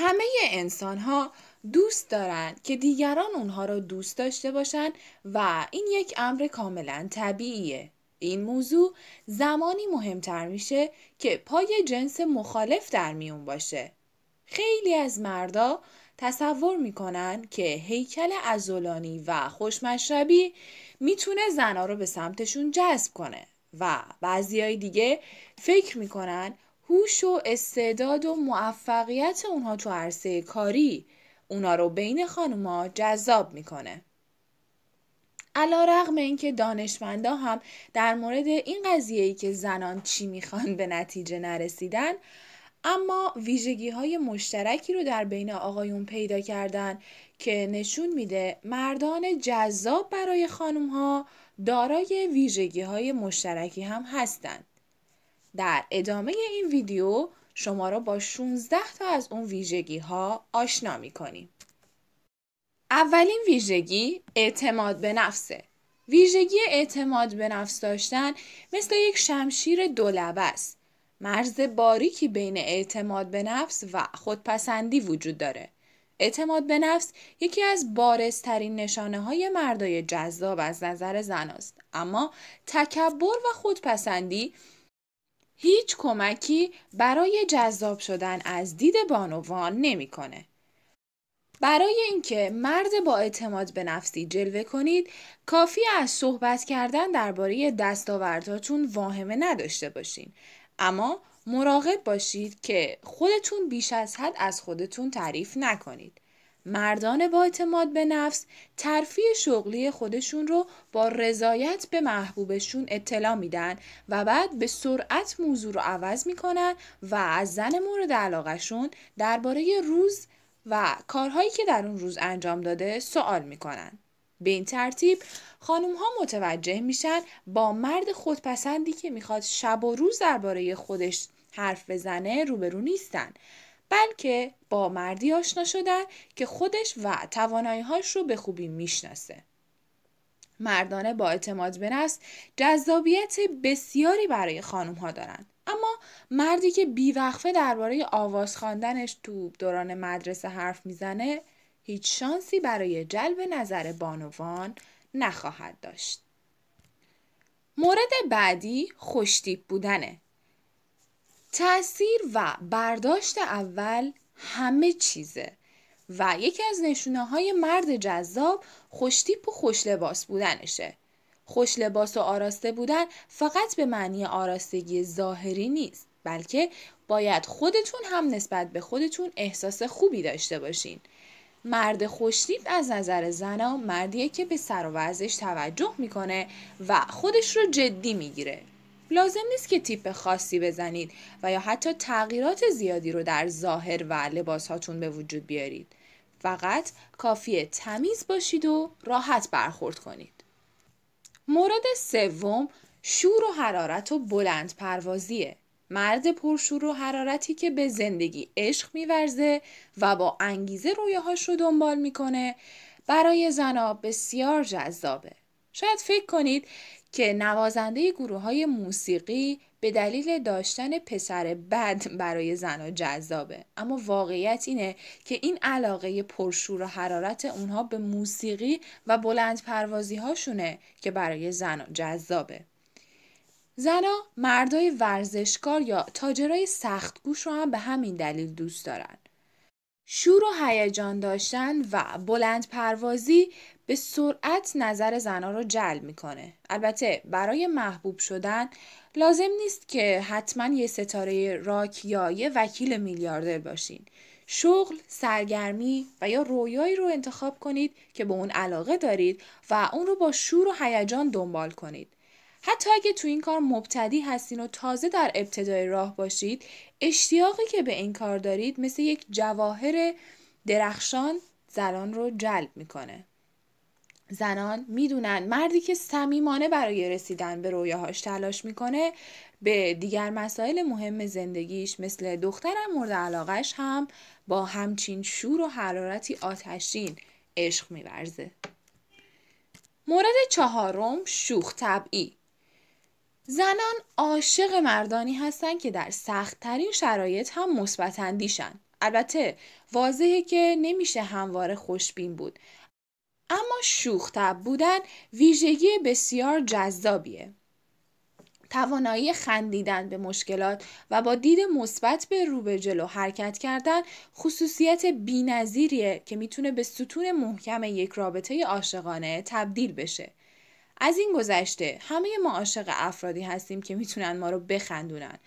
همه انسان ها دوست دارند که دیگران اونها را دوست داشته باشند و این یک امر کاملا طبیعیه. این موضوع زمانی مهمتر میشه که پای جنس مخالف در میون باشه. خیلی از مردا تصور میکنن که هیکل ازولانی و خوشمشربی میتونه زنا رو به سمتشون جذب کنه و بعضی های دیگه فکر میکنن هوش و استعداد و موفقیت اونها تو عرصه کاری اونا رو بین خانوما جذاب میکنه. علا رغم اینکه دانشمندا هم در مورد این قضیه ای که زنان چی میخوان به نتیجه نرسیدن اما ویژگی های مشترکی رو در بین آقایون پیدا کردن که نشون میده مردان جذاب برای خانم ها دارای ویژگی های مشترکی هم هستند. در ادامه این ویدیو شما را با 16 تا از اون ویژگی ها آشنا می کنیم. اولین ویژگی اعتماد به نفسه. ویژگی اعتماد به نفس داشتن مثل یک شمشیر دولبه است. مرز باریکی بین اعتماد به نفس و خودپسندی وجود داره. اعتماد به نفس یکی از بارزترین نشانه های مردای جذاب از نظر زن است. اما تکبر و خودپسندی هیچ کمکی برای جذاب شدن از دید بانوان نمیکنه. برای اینکه مرد با اعتماد به نفسی جلوه کنید کافی از صحبت کردن درباره دستاوردهاتون واهمه نداشته باشین اما مراقب باشید که خودتون بیش از حد از خودتون تعریف نکنید مردان با اعتماد به نفس ترفیع شغلی خودشون رو با رضایت به محبوبشون اطلاع میدن و بعد به سرعت موضوع رو عوض میکنن و از زن مورد علاقهشون درباره روز و کارهایی که در اون روز انجام داده سوال میکنن. به این ترتیب خانم ها متوجه میشن با مرد خودپسندی که میخواد شب و روز درباره خودش حرف بزنه روبرو نیستن بلکه با مردی آشنا شدن که خودش و هاش رو به خوبی میشناسه. مردانه با اعتماد به نفس جذابیت بسیاری برای خانم ها دارند. اما مردی که بیوقفه درباره آواز خواندنش تو دوران مدرسه حرف میزنه هیچ شانسی برای جلب نظر بانوان نخواهد داشت. مورد بعدی خوشتیب بودنه تأثیر و برداشت اول همه چیزه و یکی از نشونه های مرد جذاب خوشتیپ و خوشلباس بودنشه خوشلباس و آراسته بودن فقط به معنی آراستگی ظاهری نیست بلکه باید خودتون هم نسبت به خودتون احساس خوبی داشته باشین مرد خوشتیپ از نظر زنا مردیه که به سر و وضعش توجه میکنه و خودش رو جدی میگیره لازم نیست که تیپ خاصی بزنید و یا حتی تغییرات زیادی رو در ظاهر و لباس هاتون به وجود بیارید. فقط کافیه تمیز باشید و راحت برخورد کنید. مورد سوم شور و حرارت و بلند پروازیه. مرد پرشور و حرارتی که به زندگی عشق میورزه و با انگیزه رویاهاش رو دنبال میکنه برای زنا بسیار جذابه. شاید فکر کنید که نوازنده گروه های موسیقی به دلیل داشتن پسر بد برای زن جذابه اما واقعیت اینه که این علاقه پرشور و حرارت اونها به موسیقی و بلند پروازی هاشونه که برای زن جذابه زنا مردای ورزشکار یا تاجرای گوش رو هم به همین دلیل دوست دارن شور و هیجان داشتن و بلند پروازی به سرعت نظر زنها رو جلب میکنه البته برای محبوب شدن لازم نیست که حتما یه ستاره راک یا یه وکیل میلیاردر باشین شغل، سرگرمی و یا رویایی رو انتخاب کنید که به اون علاقه دارید و اون رو با شور و هیجان دنبال کنید حتی اگه تو این کار مبتدی هستین و تازه در ابتدای راه باشید اشتیاقی که به این کار دارید مثل یک جواهر درخشان زنان رو جلب میکنه زنان میدونن مردی که صمیمانه برای رسیدن به رویاهاش تلاش میکنه به دیگر مسائل مهم زندگیش مثل دخترم مورد علاقش هم با همچین شور و حرارتی آتشین عشق میورزه مورد چهارم شوخ طبعی زنان عاشق مردانی هستند که در سختترین شرایط هم مثبت البته واضحه که نمیشه همواره خوشبین بود اما شوختب بودن ویژگی بسیار جذابیه. توانایی خندیدن به مشکلات و با دید مثبت به رو به جلو حرکت کردن خصوصیت بینظیریه که میتونه به ستون محکم یک رابطه عاشقانه تبدیل بشه از این گذشته همه ما عاشق افرادی هستیم که میتونن ما رو بخندونن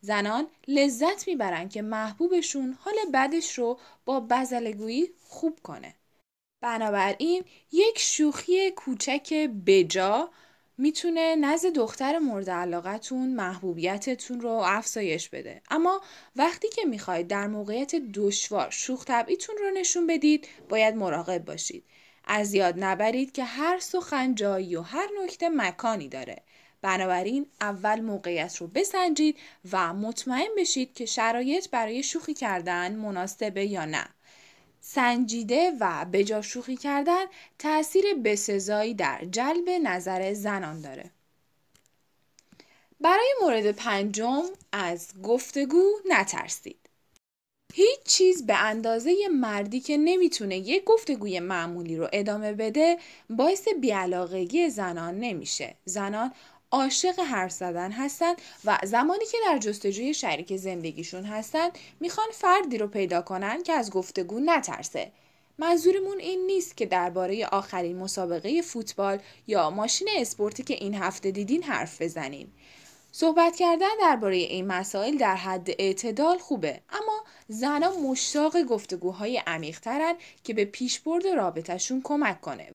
زنان لذت میبرن که محبوبشون حال بدش رو با بزلگویی خوب کنه بنابراین یک شوخی کوچک بجا میتونه نزد دختر مورد علاقتون محبوبیتتون رو افزایش بده اما وقتی که میخواید در موقعیت دشوار شوخ طبعیتون رو نشون بدید باید مراقب باشید از یاد نبرید که هر سخن جایی و هر نکته مکانی داره بنابراین اول موقعیت رو بسنجید و مطمئن بشید که شرایط برای شوخی کردن مناسبه یا نه سنجیده و بجا شوخی کردن تاثیر بسزایی در جلب نظر زنان داره برای مورد پنجم از گفتگو نترسید هیچ چیز به اندازه مردی که نمیتونه یک گفتگوی معمولی رو ادامه بده باعث بیعلاقگی زنان نمیشه زنان عاشق حرف زدن هستند و زمانی که در جستجوی شریک زندگیشون هستند میخوان فردی رو پیدا کنن که از گفتگو نترسه منظورمون این نیست که درباره آخرین مسابقه فوتبال یا ماشین اسپورتی که این هفته دیدین حرف بزنین صحبت کردن درباره این مسائل در حد اعتدال خوبه اما زنان مشتاق گفتگوهای عمیق‌ترن که به پیشبرد رابطهشون کمک کنه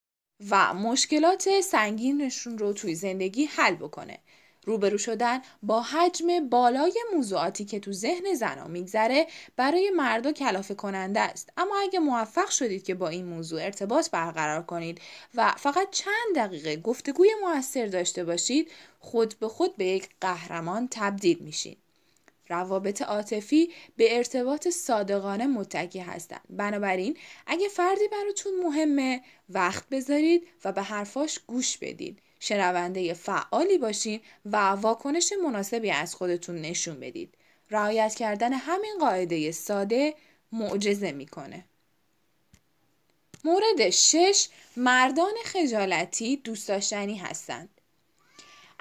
و مشکلات سنگینشون رو توی زندگی حل بکنه روبرو شدن با حجم بالای موضوعاتی که تو ذهن زنا میگذره برای مردا کلافه کننده است اما اگه موفق شدید که با این موضوع ارتباط برقرار کنید و فقط چند دقیقه گفتگوی موثر داشته باشید خود به خود به یک قهرمان تبدیل میشید روابط عاطفی به ارتباط صادقانه متکی هستند بنابراین اگه فردی براتون مهمه وقت بذارید و به حرفاش گوش بدید شنونده فعالی باشین و واکنش مناسبی از خودتون نشون بدید رعایت کردن همین قاعده ساده معجزه میکنه مورد شش مردان خجالتی دوست داشتنی هستند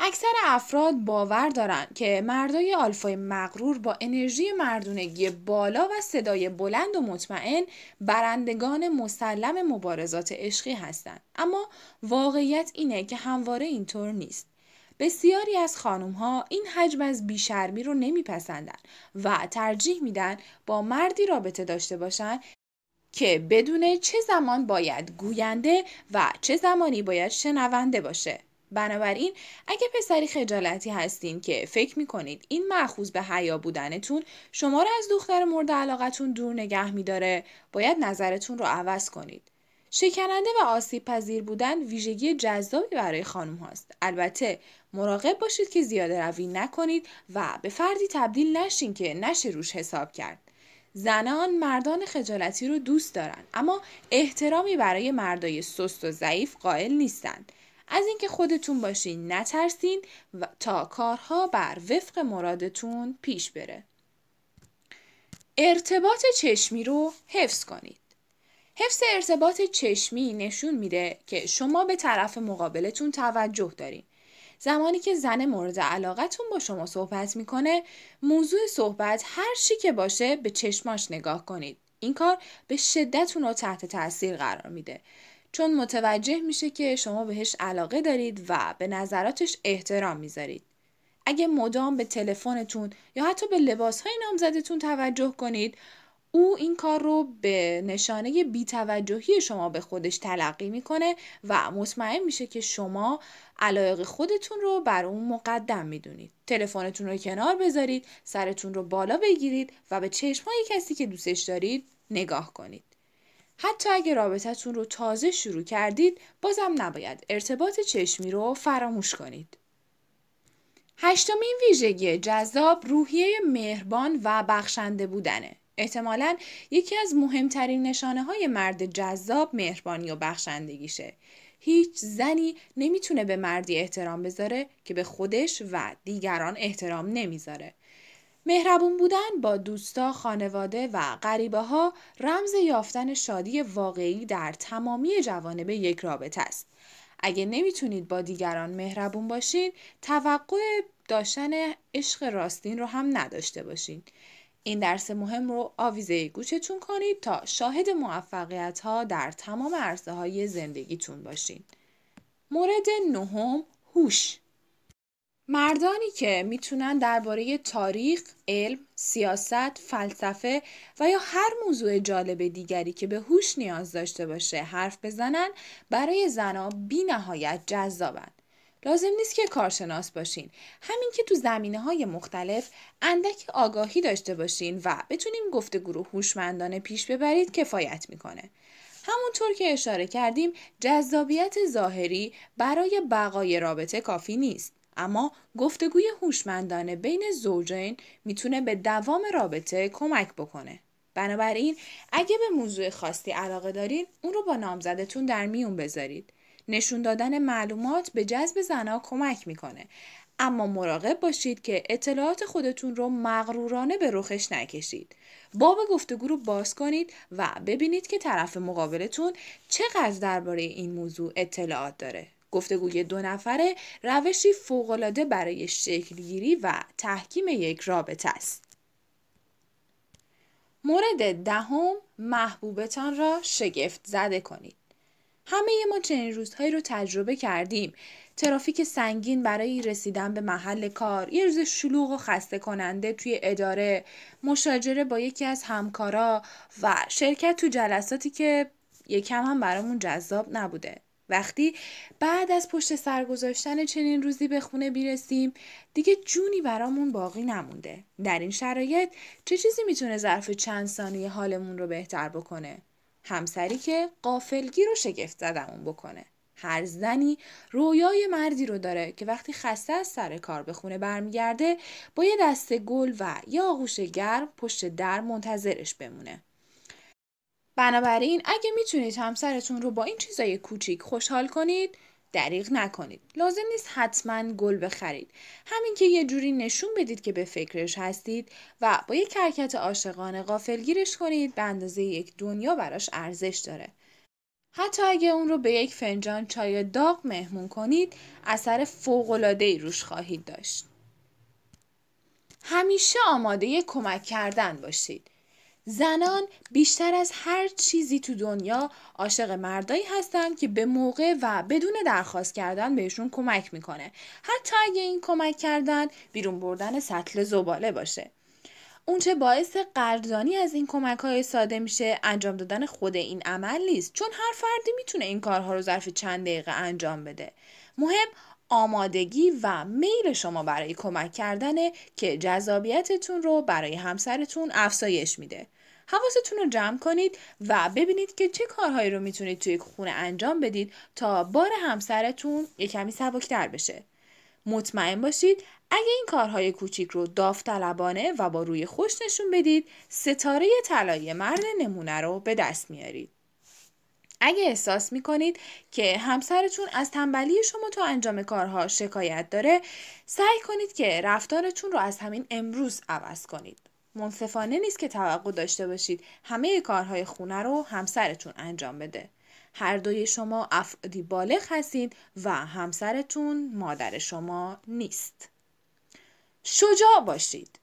اکثر افراد باور دارند که مردای آلفای مغرور با انرژی مردونگی بالا و صدای بلند و مطمئن برندگان مسلم مبارزات عشقی هستند اما واقعیت اینه که همواره اینطور نیست بسیاری از خانم ها این حجم از بیشرمی رو نمیپسندند و ترجیح میدن با مردی رابطه داشته باشن که بدونه چه زمان باید گوینده و چه زمانی باید شنونده باشه بنابراین اگه پسری خجالتی هستین که فکر میکنید این معخوض به حیا بودنتون شما رو از دختر مورد علاقتون دور نگه میداره باید نظرتون رو عوض کنید شکننده و آسیب پذیر بودن ویژگی جذابی برای خانم هاست. البته مراقب باشید که زیاده روی نکنید و به فردی تبدیل نشین که نشه روش حساب کرد. زنان مردان خجالتی رو دوست دارن اما احترامی برای مردای سست و ضعیف قائل نیستند. از اینکه خودتون باشین نترسین و تا کارها بر وفق مرادتون پیش بره ارتباط چشمی رو حفظ کنید حفظ ارتباط چشمی نشون میده که شما به طرف مقابلتون توجه دارین زمانی که زن مورد علاقتون با شما صحبت میکنه موضوع صحبت هر چی که باشه به چشماش نگاه کنید این کار به شدت اون رو تحت تاثیر قرار میده چون متوجه میشه که شما بهش علاقه دارید و به نظراتش احترام میذارید. اگه مدام به تلفنتون یا حتی به لباسهای نامزدتون توجه کنید او این کار رو به نشانه بیتوجهی شما به خودش تلقی میکنه و مطمئن میشه که شما علایق خودتون رو بر اون مقدم میدونید تلفنتون رو کنار بذارید سرتون رو بالا بگیرید و به چشمهای کسی که دوستش دارید نگاه کنید حتی اگه رابطتون رو تازه شروع کردید بازم نباید ارتباط چشمی رو فراموش کنید. هشتمین ویژگی جذاب روحیه مهربان و بخشنده بودنه. احتمالا یکی از مهمترین نشانه های مرد جذاب مهربانی و بخشندگیشه. هیچ زنی نمیتونه به مردی احترام بذاره که به خودش و دیگران احترام نمیذاره. مهربون بودن با دوستا، خانواده و غریبه ها رمز یافتن شادی واقعی در تمامی جوانب یک رابطه است. اگه نمیتونید با دیگران مهربون باشین، توقع داشتن عشق راستین رو هم نداشته باشین. این درس مهم رو آویزه گوشتون کنید تا شاهد موفقیت ها در تمام عرصه های زندگیتون باشین. مورد نهم هوش مردانی که میتونن درباره تاریخ، علم، سیاست، فلسفه و یا هر موضوع جالب دیگری که به هوش نیاز داشته باشه حرف بزنن برای زنا بی نهایت لازم نیست که کارشناس باشین همین که تو زمینه های مختلف اندک آگاهی داشته باشین و بتونیم گفتگو هوشمندانه پیش ببرید کفایت میکنه همونطور که اشاره کردیم جذابیت ظاهری برای بقای رابطه کافی نیست اما گفتگوی هوشمندانه بین زوجین میتونه به دوام رابطه کمک بکنه. بنابراین اگه به موضوع خاصی علاقه دارین اون رو با نامزدتون در میون بذارید. نشون دادن معلومات به جذب زنها کمک میکنه. اما مراقب باشید که اطلاعات خودتون رو مغرورانه به رخش نکشید. باب گفتگو رو باز کنید و ببینید که طرف مقابلتون چقدر درباره این موضوع اطلاعات داره. گفتگوی دو نفره روشی فوقالعاده برای شکلگیری و تحکیم یک رابطه است مورد دهم محبوبتان را شگفت زده کنید همه ما چنین روزهایی رو تجربه کردیم ترافیک سنگین برای رسیدن به محل کار یه روز شلوغ و خسته کننده توی اداره مشاجره با یکی از همکارا و شرکت تو جلساتی که یکم هم برامون جذاب نبوده وقتی بعد از پشت سر گذاشتن چنین روزی به خونه بیرسیم دیگه جونی برامون باقی نمونده در این شرایط چه چیزی میتونه ظرف چند ثانیه حالمون رو بهتر بکنه همسری که قافلگیر رو شگفت زدمون بکنه هر زنی رویای مردی رو داره که وقتی خسته از سر کار به خونه برمیگرده با یه دست گل و یا آغوش گرم پشت در منتظرش بمونه بنابراین اگه میتونید همسرتون رو با این چیزای کوچیک خوشحال کنید دریغ نکنید لازم نیست حتما گل بخرید همین که یه جوری نشون بدید که به فکرش هستید و با یک حرکت عاشقانه غافلگیرش کنید به اندازه یک دنیا براش ارزش داره حتی اگه اون رو به یک فنجان چای داغ مهمون کنید اثر ای روش خواهید داشت همیشه آماده کمک کردن باشید زنان بیشتر از هر چیزی تو دنیا عاشق مردایی هستند که به موقع و بدون درخواست کردن بهشون کمک میکنه حتی اگه این کمک کردن بیرون بردن سطل زباله باشه اونچه باعث قدردانی از این کمک های ساده میشه انجام دادن خود این عمل نیست چون هر فردی میتونه این کارها رو ظرف چند دقیقه انجام بده مهم آمادگی و میل شما برای کمک کردنه که جذابیتتون رو برای همسرتون افزایش میده حواستون رو جمع کنید و ببینید که چه کارهایی رو میتونید توی خونه انجام بدید تا بار همسرتون یه کمی سبکتر بشه مطمئن باشید اگه این کارهای کوچیک رو داوطلبانه و با روی خوش نشون بدید ستاره طلایی مرد نمونه رو به دست میارید اگه احساس میکنید که همسرتون از تنبلی شما تو انجام کارها شکایت داره سعی کنید که رفتارتون رو از همین امروز عوض کنید منصفانه نیست که توقع داشته باشید همه کارهای خونه رو همسرتون انجام بده. هر دوی شما افعادی بالغ هستید و همسرتون مادر شما نیست. شجاع باشید.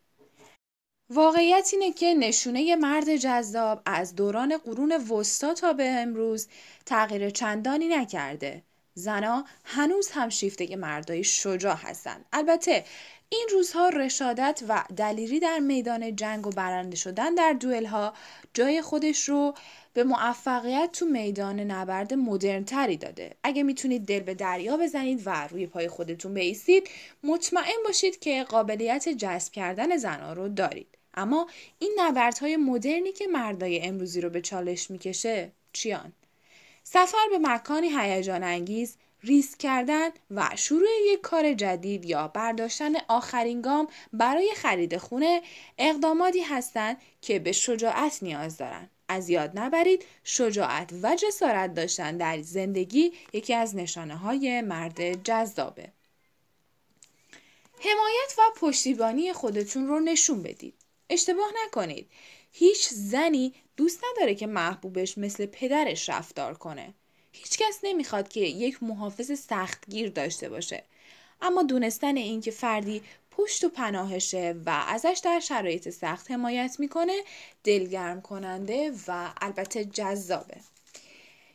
واقعیت اینه که نشونه مرد جذاب از دوران قرون وسطا تا به امروز تغییر چندانی نکرده. زنا هنوز هم شیفته مردای شجاع هستند. البته این روزها رشادت و دلیری در میدان جنگ و برنده شدن در دوئل ها جای خودش رو به موفقیت تو میدان نبرد مدرن تری داده. اگه میتونید دل به دریا بزنید و روی پای خودتون بیستید مطمئن باشید که قابلیت جذب کردن زنها رو دارید. اما این نبردهای مدرنی که مردای امروزی رو به چالش میکشه چیان؟ سفر به مکانی هیجان انگیز ریسک کردن و شروع یک کار جدید یا برداشتن آخرین گام برای خرید خونه اقداماتی هستند که به شجاعت نیاز دارند. از یاد نبرید شجاعت و جسارت داشتن در زندگی یکی از نشانه های مرد جذابه. حمایت و پشتیبانی خودتون رو نشون بدید. اشتباه نکنید. هیچ زنی دوست نداره که محبوبش مثل پدرش رفتار کنه. هیچکس نمیخواد که یک محافظ سختگیر داشته باشه اما دونستن اینکه فردی پشت و پناهشه و ازش در شرایط سخت حمایت میکنه دلگرم کننده و البته جذابه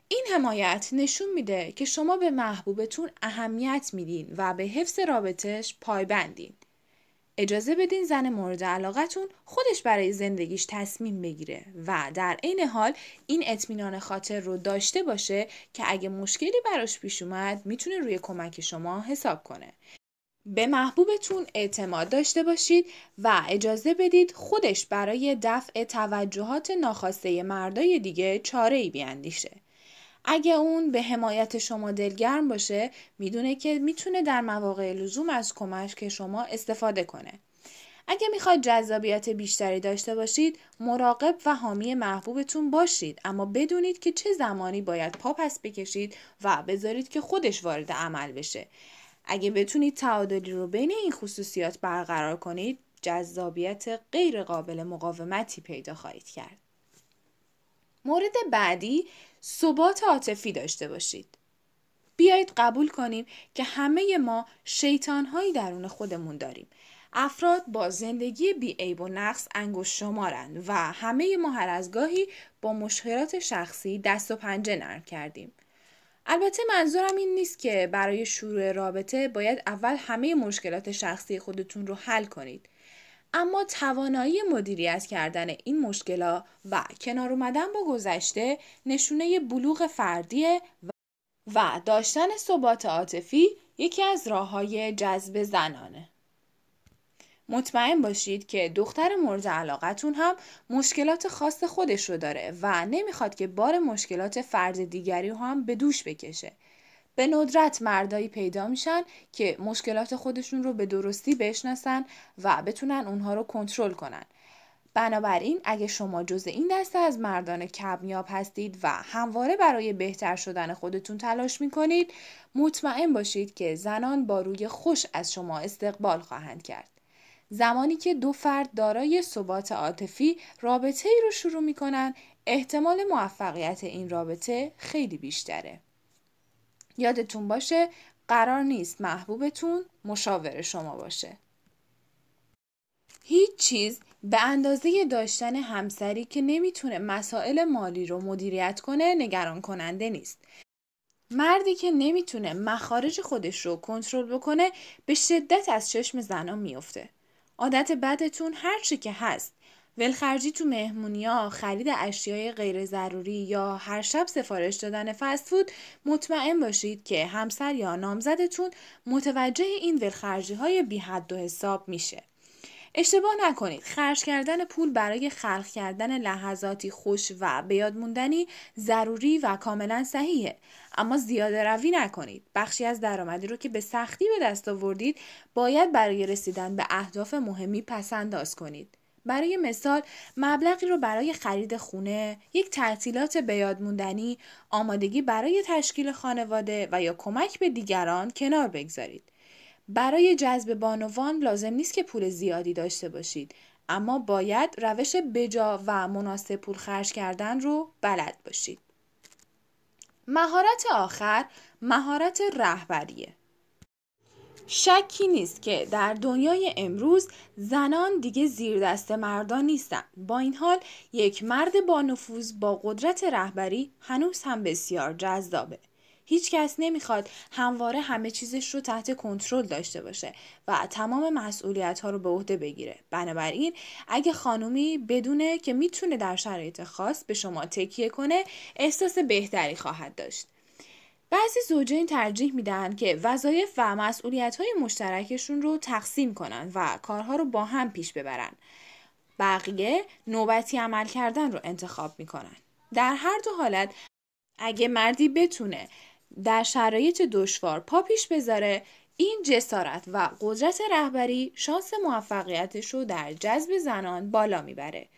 این حمایت نشون میده که شما به محبوبتون اهمیت میدین و به حفظ رابطش پایبندین اجازه بدین زن مورد علاقتون خودش برای زندگیش تصمیم بگیره و در عین حال این اطمینان خاطر رو داشته باشه که اگه مشکلی براش پیش اومد میتونه روی کمک شما حساب کنه. به محبوبتون اعتماد داشته باشید و اجازه بدید خودش برای دفع توجهات ناخواسته مردای دیگه چاره ای بیاندیشه. اگه اون به حمایت شما دلگرم باشه میدونه که میتونه در مواقع لزوم از کمک شما استفاده کنه. اگه میخواد جذابیت بیشتری داشته باشید مراقب و حامی محبوبتون باشید اما بدونید که چه زمانی باید پا پس بکشید و بذارید که خودش وارد عمل بشه اگه بتونید تعادلی رو بین این خصوصیات برقرار کنید جذابیت غیر قابل مقاومتی پیدا خواهید کرد مورد بعدی ثبات عاطفی داشته باشید. بیایید قبول کنیم که همه ما شیطانهایی درون خودمون داریم. افراد با زندگی بیعیب و نقص انگوش شمارند و همه ما هر از گاهی با مشکلات شخصی دست و پنجه نرم کردیم. البته منظورم این نیست که برای شروع رابطه باید اول همه مشکلات شخصی خودتون رو حل کنید. اما توانایی مدیریت کردن این مشکلات و کنار اومدن با گذشته نشونه بلوغ فردی و داشتن ثبات عاطفی یکی از راه های جذب زنانه. مطمئن باشید که دختر مورد علاقتون هم مشکلات خاص خودش رو داره و نمیخواد که بار مشکلات فرد دیگری رو هم به دوش بکشه. به ندرت مردایی پیدا میشن که مشکلات خودشون رو به درستی بشناسن و بتونن اونها رو کنترل کنن بنابراین اگه شما جز این دسته از مردان کمیاب هستید و همواره برای بهتر شدن خودتون تلاش میکنید مطمئن باشید که زنان با روی خوش از شما استقبال خواهند کرد زمانی که دو فرد دارای ثبات عاطفی رابطه ای رو شروع می احتمال موفقیت این رابطه خیلی بیشتره. یادتون باشه قرار نیست محبوبتون مشاور شما باشه هیچ چیز به اندازه داشتن همسری که نمیتونه مسائل مالی رو مدیریت کنه نگران کننده نیست مردی که نمیتونه مخارج خودش رو کنترل بکنه به شدت از چشم زنان میفته عادت بدتون هر چی که هست ولخرجی تو مهمونیا خرید اشیای غیر ضروری یا هر شب سفارش دادن فستفود مطمئن باشید که همسر یا نامزدتون متوجه این ولخرجی های بی و حساب میشه. اشتباه نکنید خرج کردن پول برای خلق کردن لحظاتی خوش و یاد موندنی ضروری و کاملا صحیحه اما زیاده روی نکنید بخشی از درآمدی رو که به سختی به دست آوردید باید برای رسیدن به اهداف مهمی پسنداز کنید برای مثال مبلغی رو برای خرید خونه، یک تعطیلات بیادموندنی، آمادگی برای تشکیل خانواده و یا کمک به دیگران کنار بگذارید. برای جذب بانوان لازم نیست که پول زیادی داشته باشید اما باید روش بجا و مناسب پول خرج کردن رو بلد باشید. مهارت آخر مهارت رهبریه. شکی نیست که در دنیای امروز زنان دیگه زیر دست مردان نیستن با این حال یک مرد با نفوذ با قدرت رهبری هنوز هم بسیار جذابه هیچ کس نمیخواد همواره همه چیزش رو تحت کنترل داشته باشه و تمام مسئولیت ها رو به عهده بگیره بنابراین اگه خانومی بدونه که میتونه در شرایط خاص به شما تکیه کنه احساس بهتری خواهد داشت بعضی زوجین ترجیح میدن که وظایف و مسئولیت های مشترکشون رو تقسیم کنند و کارها رو با هم پیش ببرن. بقیه نوبتی عمل کردن رو انتخاب میکنن. در هر دو حالت اگه مردی بتونه در شرایط دشوار پا پیش بذاره این جسارت و قدرت رهبری شانس موفقیتش رو در جذب زنان بالا میبره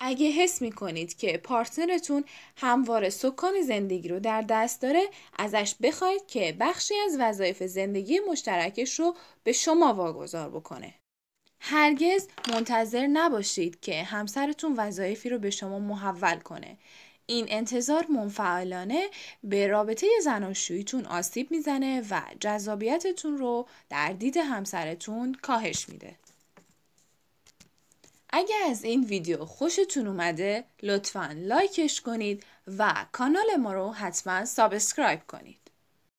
اگه حس می کنید که پارتنرتون همواره سکان زندگی رو در دست داره ازش بخواید که بخشی از وظایف زندگی مشترکش رو به شما واگذار بکنه. هرگز منتظر نباشید که همسرتون وظایفی رو به شما محول کنه. این انتظار منفعلانه به رابطه زناشوییتون آسیب میزنه و جذابیتتون رو در دید همسرتون کاهش میده. اگر از این ویدیو خوشتون اومده لطفا لایکش کنید و کانال ما رو حتما سابسکرایب کنید.